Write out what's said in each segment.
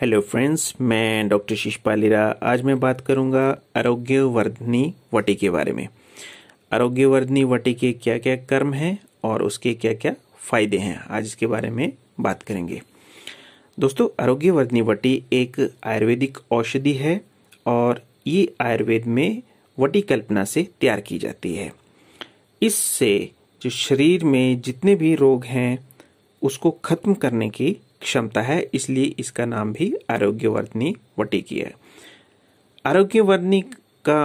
hello friends मैं doctor शीश आज मैं बात करूंगा आरोग्य वर्धनी वटी के बारे में आरोग्य वर्धनी वटी के क्या क्या कर्म हैं और उसके क्या क्या फायदे हैं आज इसके बारे में बात करेंगे दोस्तों आरोग्य वर्धनी वटी एक आयुर्वेदिक औषधि है और ये आयुर्वेद में वटी कल्पना से तैयार की जाती है इससे जो शरीर में जितने भी रोग हैं उसको खत्म करने की क्षमता है इसलिए इसका नाम भी आरोग्यवर्धनी वटिकी है आरोग्यवर्धनी का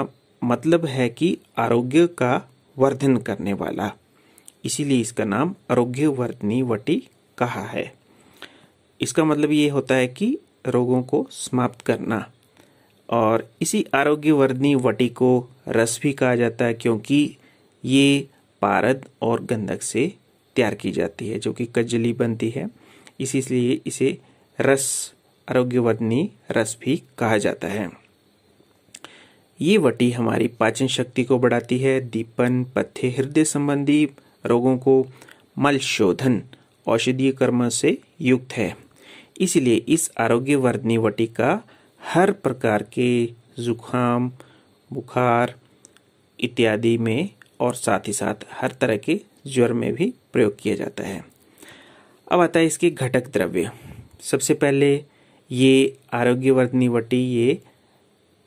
मतलब है कि आरोग्य का वर्धन करने वाला इसीलिए इसका नाम आरोग्यवर्धनी वटी कहा है इसका मतलब ये होता है कि रोगों को समाप्त करना और इसी आरोग्यवर्धनी वटी को रस भी कहा जाता है क्योंकि ये पारद और गंधक से तैयार की जाती है जो कि कजली बनती है इसीलिए इसे रस आरोग्यवर्धनी रस भी कहा जाता है ये वटी हमारी पाचन शक्ति को बढ़ाती है दीपन पथ्य हृदय संबंधी रोगों को मल शोधन औषधीय कर्म से युक्त है इसलिए इस आरोग्यवर्धनी वटी का हर प्रकार के जुखाम बुखार इत्यादि में और साथ ही साथ हर तरह के ज्वर में भी प्रयोग किया जाता है अब आता है इसके घटक द्रव्य सबसे पहले ये आरोग्यवर्धनी वटी ये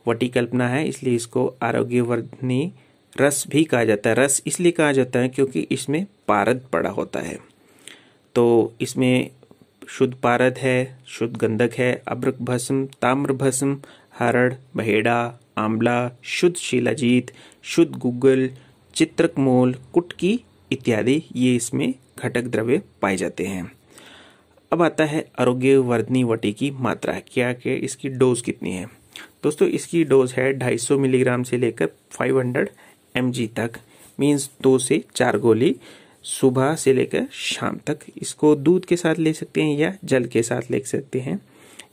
वटी कल्पना है इसलिए इसको आरोग्यवर्धनी रस भी कहा जाता है रस इसलिए कहा जाता है क्योंकि इसमें पारद पड़ा होता है तो इसमें शुद्ध पारद है शुद्ध गंधक है अभ्रक भस्म ताम्र भस्म हरड़ बहेड़ा आंवला शुद्ध शिलाजीत शुद्ध गुगल चित्रकमोल कुटकी इत्यादि ये इसमें घटक द्रव्य पाए जाते हैं अब आता है आरोग्य वर्धनी वटी की मात्रा क्या क्या इसकी डोज कितनी है दोस्तों इसकी डोज है 250 मिलीग्राम से लेकर 500 हंड्रेड तक मीन्स दो से चार गोली सुबह से लेकर शाम तक इसको दूध के साथ ले सकते हैं या जल के साथ ले सकते हैं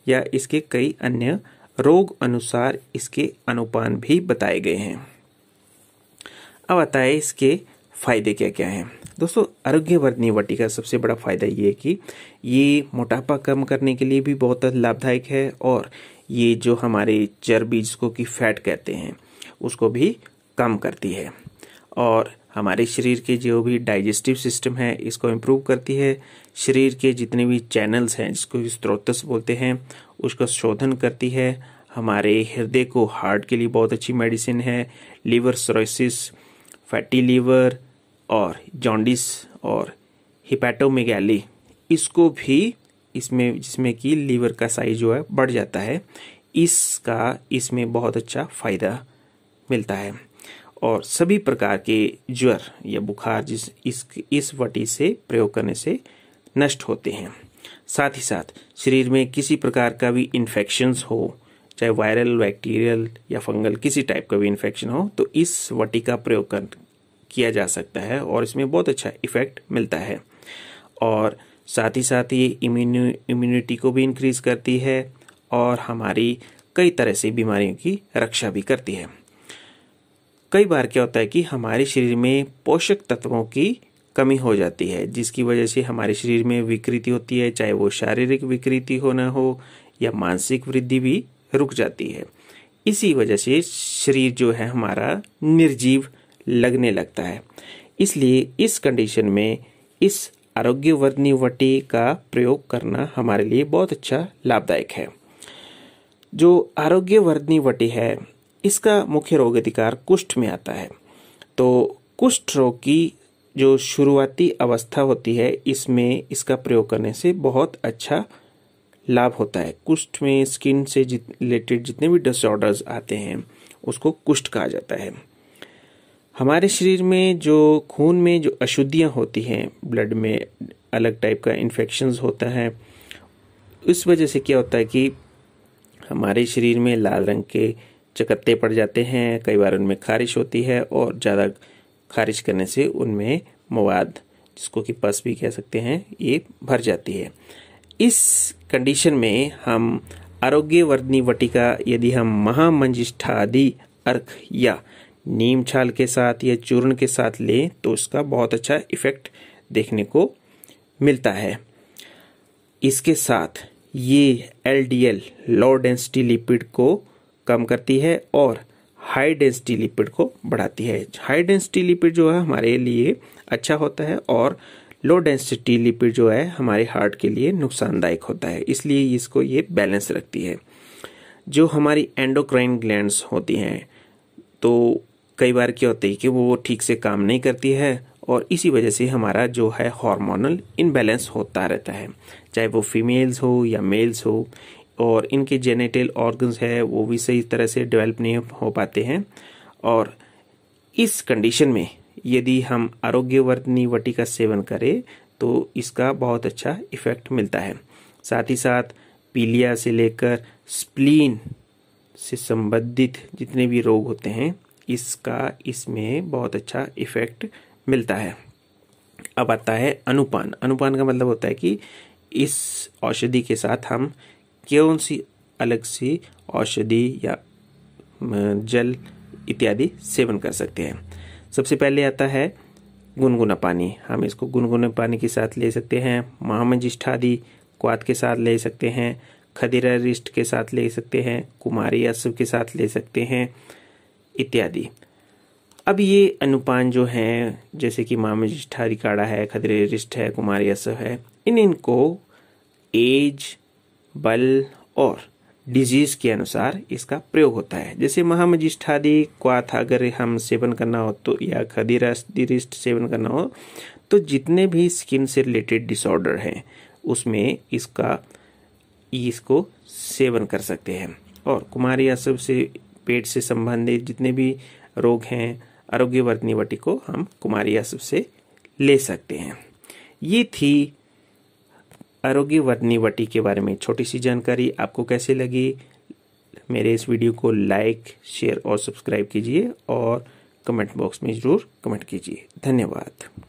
या इसके कई अन्य रोग अनुसार इसके अनुपान भी बताए गए हैं अब आता है इसके फ़ायदे क्या क्या हैं दोस्तों आरोग्यवर्धनी वटी का सबसे बड़ा फ़ायदा ये है कि ये मोटापा कम करने के लिए भी बहुत लाभदायक है और ये जो हमारे चर्बी जिसको कि फैट कहते हैं उसको भी कम करती है और हमारे शरीर के जो भी डाइजेस्टिव सिस्टम है इसको इम्प्रूव करती है शरीर के जितने भी चैनल्स हैं जिसको स्त्रोत बोलते हैं उसका शोधन करती है हमारे हृदय को हार्ट के लिए बहुत अच्छी मेडिसिन है लीवर सरोसिस फैटी लीवर और जॉन्डिस और हिपैटोमेगैली इसको भी इसमें जिसमें कि लीवर का साइज जो है बढ़ जाता है इसका इसमें बहुत अच्छा फ़ायदा मिलता है और सभी प्रकार के ज्वर या बुखार जिस इस इस वटी से प्रयोग करने से नष्ट होते हैं साथ ही साथ शरीर में किसी प्रकार का भी इन्फेक्शंस हो चाहे वायरल बैक्टीरियल या फंगल किसी टाइप का भी इन्फेक्शन हो तो इस वटी का प्रयोग कर, किया जा सकता है और इसमें बहुत अच्छा इफ़ेक्ट मिलता है और साथ ही साथ ये इम्यून इम्यूनिटी को भी इंक्रीज़ करती है और हमारी कई तरह से बीमारियों की रक्षा भी करती है कई बार क्या होता है कि हमारे शरीर में पोषक तत्वों की कमी हो जाती है जिसकी वजह से हमारे शरीर में विकृति होती है चाहे वो शारीरिक विकृति होना हो या मानसिक वृद्धि भी रुक जाती है इसी वजह से शरीर जो है हमारा निर्जीव लगने लगता है इसलिए इस कंडीशन में इस आरोग्यवर्धनी वटी का प्रयोग करना हमारे लिए बहुत अच्छा लाभदायक है जो आरोग्यवर्धनी वटी है इसका मुख्य रोग अधिकार कुष्ठ में आता है तो कुष्ठ रोग की जो शुरुआती अवस्था होती है इसमें इसका प्रयोग करने से बहुत अच्छा लाभ होता है कुष्ठ में स्किन से रिलेटेड जित, जितने भी डिसऑर्डर्स आते हैं उसको कुष्ठ कहा जाता है हमारे शरीर में जो खून में जो अशुद्धियाँ होती हैं ब्लड में अलग टाइप का इन्फेक्शंस होता है उस वजह से क्या होता है कि हमारे शरीर में लाल रंग के चकत्ते पड़ जाते हैं कई बार उनमें खारिश होती है और ज़्यादा खारिश करने से उनमें मवाद जिसको कि पस भी कह सकते हैं ये भर जाती है इस कंडीशन में हम आरोग्य वर्धनी वटिका यदि हम महामंजिष्ठादि अर्क या नीम छाल के साथ या चूर्ण के साथ लें तो उसका बहुत अच्छा इफेक्ट देखने को मिलता है इसके साथ ये L D L low density lipid को कम करती है और हाई डेंसिटी लिपिड को बढ़ाती है हाई डेंसिटी लिपिड जो है हमारे लिए अच्छा होता है और लो डेंसिटी लिपिड जो है हमारे हार्ट के लिए नुकसानदायक होता है इसलिए इसको ये बैलेंस रखती है जो हमारी एंडोक्राइन ग्लैंड्स होती हैं तो कई बार क्या होता है कि वो ठीक से काम नहीं करती है और इसी वजह से हमारा जो है हार्मोनल इनबैलेंस होता रहता है चाहे वो फीमेल्स हो या मेल्स हो और इनके जेनेटल ऑर्गन्स है वो भी सही तरह से डेवलप नहीं हो पाते हैं और इस कंडीशन में यदि हम आरोग्यवर्धनी वटी का सेवन करें तो इसका बहुत अच्छा इफेक्ट मिलता है साथ ही साथ पीलिया से लेकर स्प्लीन से संबंधित जितने भी रोग होते हैं इसका इसमें बहुत अच्छा इफ़ेक्ट मिलता है अब आता है अनुपान अनुपान का मतलब होता है कि इस औषधि के साथ हम कौन सी अलग सी औषधि या जल इत्यादि सेवन कर सकते हैं सबसे पहले आता है गुनगुना पानी हम इसको गुनगुने पानी के साथ ले सकते हैं महामजिष्ठादि क्वाद के साथ ले सकते हैं खदीरा रिष्ट के साथ ले सकते हैं कुमारी अश्व के साथ ले सकते हैं इत्यादि अब ये अनुपान जो हैं जैसे कि मामजिष्ठा रिकाड़ा है खदरे रिष्ठ है कुमार असह है इन इनको एज बल और डिजीज़ के अनुसार इसका प्रयोग होता है जैसे महामजिष्ठादि क्वाथ अगर हम सेवन करना हो तो या खदिरिष्ट सेवन करना हो तो जितने भी स्किन से रिलेटेड डिसऑर्डर हैं उसमें इसका इसको सेवन कर सकते हैं और कुमारी असब से पेट से संबंधित जितने भी रोग हैं आरोग्यवर्धनी वटी को हम कुमारी आसु से ले सकते हैं ये थी आरोग्यवर्धनी वटी के बारे में छोटी सी जानकारी आपको कैसे लगी मेरे इस वीडियो को लाइक शेयर और सब्सक्राइब कीजिए और कमेंट बॉक्स में ज़रूर कमेंट कीजिए धन्यवाद